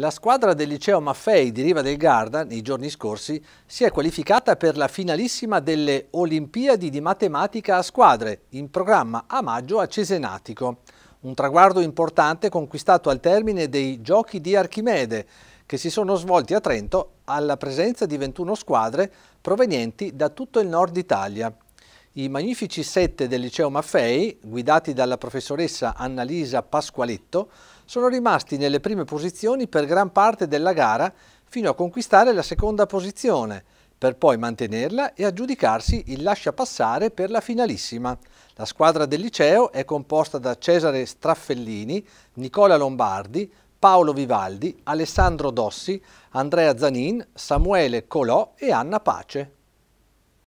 La squadra del liceo Maffei di Riva del Garda, nei giorni scorsi, si è qualificata per la finalissima delle Olimpiadi di Matematica a squadre, in programma a maggio a Cesenatico. Un traguardo importante conquistato al termine dei Giochi di Archimede, che si sono svolti a Trento alla presenza di 21 squadre provenienti da tutto il nord Italia. I magnifici sette del liceo Maffei, guidati dalla professoressa Annalisa Pasqualetto, sono rimasti nelle prime posizioni per gran parte della gara fino a conquistare la seconda posizione, per poi mantenerla e aggiudicarsi il lascia passare per la finalissima. La squadra del liceo è composta da Cesare Straffellini, Nicola Lombardi, Paolo Vivaldi, Alessandro Dossi, Andrea Zanin, Samuele Colò e Anna Pace.